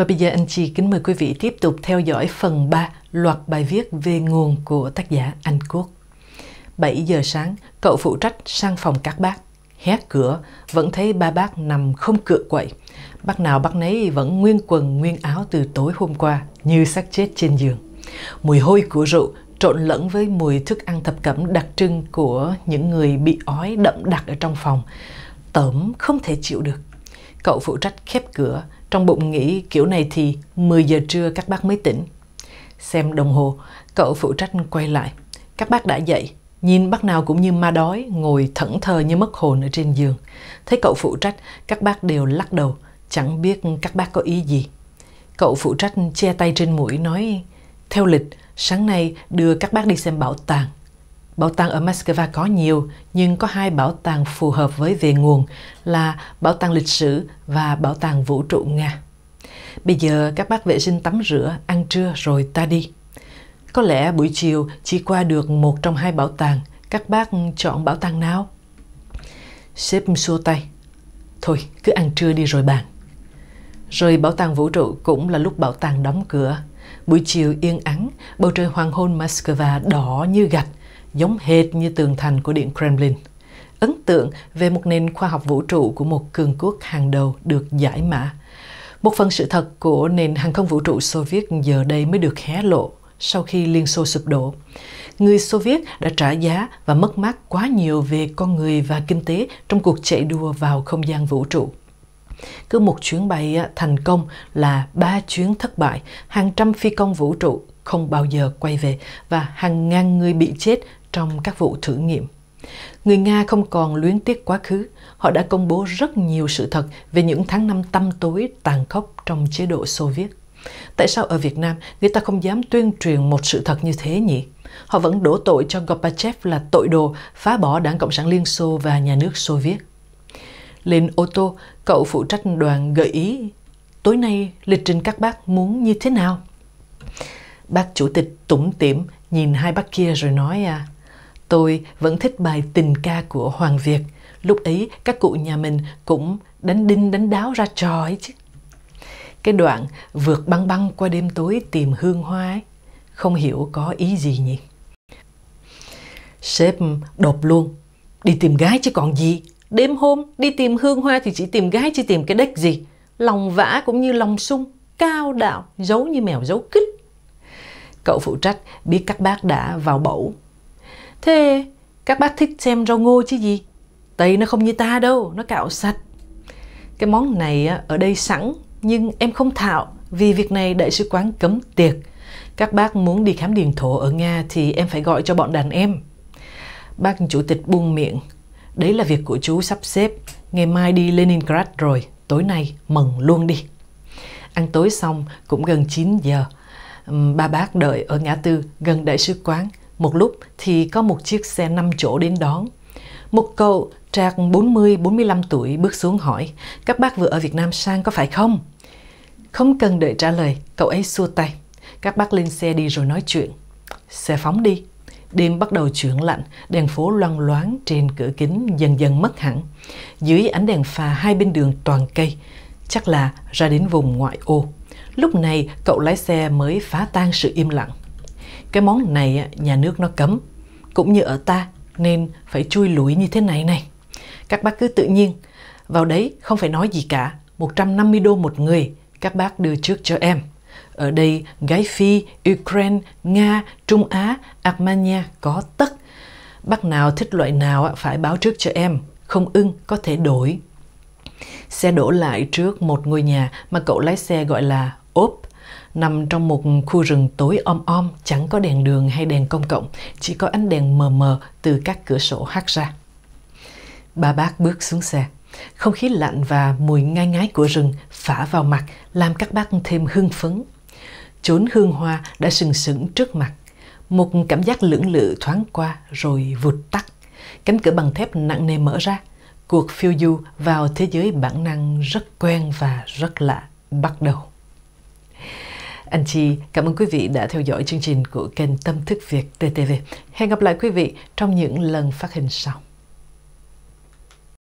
Và bây giờ anh chị kính mời quý vị tiếp tục theo dõi phần 3 loạt bài viết về nguồn của tác giả Anh Quốc. 7 giờ sáng, cậu phụ trách sang phòng các bác. hé cửa, vẫn thấy ba bác nằm không cựa quậy. Bác nào bác nấy vẫn nguyên quần nguyên áo từ tối hôm qua, như xác chết trên giường. Mùi hôi của rượu trộn lẫn với mùi thức ăn thập cẩm đặc trưng của những người bị ói đậm đặc ở trong phòng. Tởm không thể chịu được. Cậu phụ trách khép cửa, trong bụng nghĩ kiểu này thì 10 giờ trưa các bác mới tỉnh. Xem đồng hồ, cậu phụ trách quay lại. Các bác đã dậy, nhìn bác nào cũng như ma đói, ngồi thẫn thờ như mất hồn ở trên giường. Thấy cậu phụ trách, các bác đều lắc đầu, chẳng biết các bác có ý gì. Cậu phụ trách che tay trên mũi nói, theo lịch, sáng nay đưa các bác đi xem bảo tàng. Bảo tàng ở Moscow có nhiều, nhưng có hai bảo tàng phù hợp với về nguồn là Bảo tàng lịch sử và Bảo tàng vũ trụ Nga. Bây giờ các bác vệ sinh tắm rửa, ăn trưa rồi ta đi. Có lẽ buổi chiều chỉ qua được một trong hai bảo tàng, các bác chọn bảo tàng nào? Sếp xua tay. Thôi, cứ ăn trưa đi rồi bàn. Rồi bảo tàng vũ trụ cũng là lúc bảo tàng đóng cửa. Buổi chiều yên ắng, bầu trời hoàng hôn Moscow đỏ như gạch, giống hệt như tường thành của Điện Kremlin. Ấn tượng về một nền khoa học vũ trụ của một cường quốc hàng đầu được giải mã. Một phần sự thật của nền hàng không vũ trụ Xô Viết giờ đây mới được hé lộ sau khi Liên Xô sụp đổ. Người Xô Viết đã trả giá và mất mát quá nhiều về con người và kinh tế trong cuộc chạy đua vào không gian vũ trụ. Cứ một chuyến bay thành công là ba chuyến thất bại, hàng trăm phi công vũ trụ không bao giờ quay về và hàng ngàn người bị chết trong các vụ thử nghiệm. Người Nga không còn luyến tiếc quá khứ, họ đã công bố rất nhiều sự thật về những tháng năm tăm tối tàn khốc trong chế độ Xô Viết. Tại sao ở Việt Nam người ta không dám tuyên truyền một sự thật như thế nhỉ? Họ vẫn đổ tội cho Gorbachev là tội đồ phá bỏ đảng Cộng sản Liên Xô và nhà nước Xô Viết. Lên ô tô, cậu phụ trách đoàn gợi ý tối nay lịch trình các bác muốn như thế nào? Bác chủ tịch tủm tỉm nhìn hai bác kia rồi nói à, Tôi vẫn thích bài tình ca của Hoàng Việt. Lúc ấy các cụ nhà mình cũng đánh đinh đánh đáo ra trò ấy chứ. Cái đoạn vượt băng băng qua đêm tối tìm hương hoa ấy, không hiểu có ý gì nhỉ. Sếp đột luôn, đi tìm gái chứ còn gì. Đêm hôm đi tìm hương hoa thì chỉ tìm gái chứ tìm cái đếch gì. Lòng vã cũng như lòng sung, cao đạo, giấu như mèo giấu kích. Cậu phụ trách biết các bác đã vào bẫu Thế các bác thích xem rau ngô chứ gì? Tây nó không như ta đâu, nó cạo sạch. Cái món này ở đây sẵn, nhưng em không thạo vì việc này đại sứ quán cấm tiệc. Các bác muốn đi khám điện thổ ở Nga thì em phải gọi cho bọn đàn em. Bác chủ tịch buông miệng. Đấy là việc của chú sắp xếp. Ngày mai đi Leningrad rồi, tối nay mừng luôn đi. Ăn tối xong cũng gần 9 giờ. Ba bác đợi ở ngã tư gần đại sứ quán một lúc thì có một chiếc xe 5 chỗ đến đón. Một cậu trạc 40-45 tuổi bước xuống hỏi, các bác vừa ở Việt Nam sang có phải không? Không cần đợi trả lời, cậu ấy xua tay. Các bác lên xe đi rồi nói chuyện. Xe phóng đi. Đêm bắt đầu chuyển lạnh, đèn phố loang loáng trên cửa kính dần dần mất hẳn. Dưới ánh đèn pha hai bên đường toàn cây, chắc là ra đến vùng ngoại ô. Lúc này cậu lái xe mới phá tan sự im lặng cái món này nhà nước nó cấm cũng như ở ta nên phải chui lủi như thế này này các bác cứ tự nhiên vào đấy không phải nói gì cả 150 đô một người các bác đưa trước cho em ở đây gái phi ukraine nga trung á armenia có tất bác nào thích loại nào phải báo trước cho em không ưng có thể đổi xe đổ lại trước một ngôi nhà mà cậu lái xe gọi là ốp nằm trong một khu rừng tối om om, chẳng có đèn đường hay đèn công cộng, chỉ có ánh đèn mờ mờ từ các cửa sổ hắt ra. Bà bác bước xuống xe. Không khí lạnh và mùi ngai ngái của rừng phả vào mặt làm các bác thêm hưng phấn. Chốn hương hoa đã sừng sững trước mặt. Một cảm giác lưỡng lự thoáng qua rồi vụt tắt. Cánh cửa bằng thép nặng nề mở ra. Cuộc phiêu du vào thế giới bản năng rất quen và rất lạ bắt đầu. Anh Chi, cảm ơn quý vị đã theo dõi chương trình của kênh Tâm Thức Việt TTV. Hẹn gặp lại quý vị trong những lần phát hình sau.